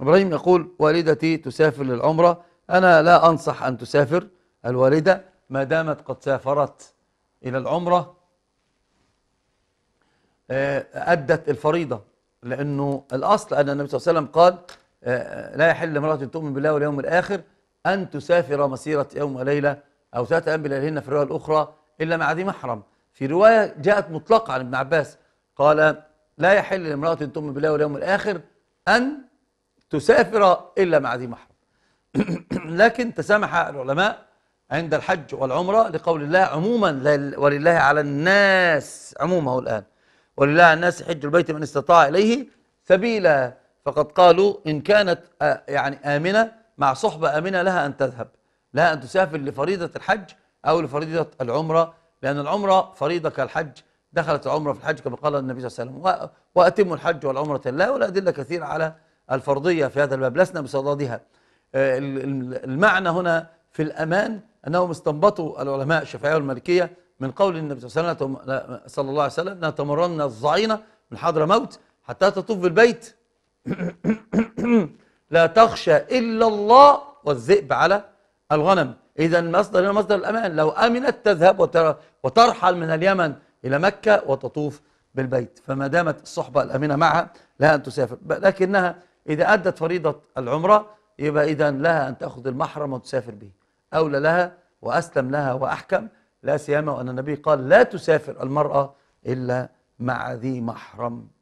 إبراهيم يقول والدتي تسافر للعمرة أنا لا أنصح أن تسافر الوالدة ما دامت قد سافرت إلى العمرة آه، أدت الفريضة لأنه الأصل أن النبي صلى الله عليه وسلم قال آه، آه، لا يحل لامرأة تؤمن بالله واليوم الآخر أن تسافر مسيرة يوم وليلة أو ثلاثة أيام بليلهن في الرواية الأخرى إلا مع ذي محرم في رواية جاءت مطلقة عن ابن عباس قال لا يحل لامرأة تؤمن بالله واليوم الآخر أن تسافر إلا مع ذي محرم لكن تسامح العلماء عند الحج والعمرة لقول الله عموما ولله على الناس عموما هو الآن ولله على الناس حج البيت من استطاع إليه سبيلا فقد قالوا إن كانت يعني آمنة مع صحبة آمنة لها أن تذهب لها أن تسافر لفريضة الحج أو لفريضة العمرة لأن العمرة فريضة كالحج دخلت العمرة في الحج كما قال النبي صلى الله عليه وسلم وأتموا الحج والعمرة لله والأدلة كثيرة على الفرضية في هذا الباب لسنا بصددها آه، المعنى هنا في الأمان أنهم استنبطوا العلماء الشافعية والمالكية من قول النبي صلى الله عليه وسلم لا تمرن الظعينة من حضر موت حتى تطوف بالبيت لا تخشى إلا الله والذئب على الغنم إذا المصدر هنا مصدر الأمان لو أمنت تذهب وترحل من اليمن إلى مكة وتطوف بالبيت فما دامت الصحبة الأمينة معها لها أن تسافر لكنها إذا أدت فريضة العمرة يبقى إذا لها أن تأخذ المحرم وتسافر به أولى لها وأسلم لها وأحكم لا سيما وأن النبي قال لا تسافر المرأة إلا مع ذي محرم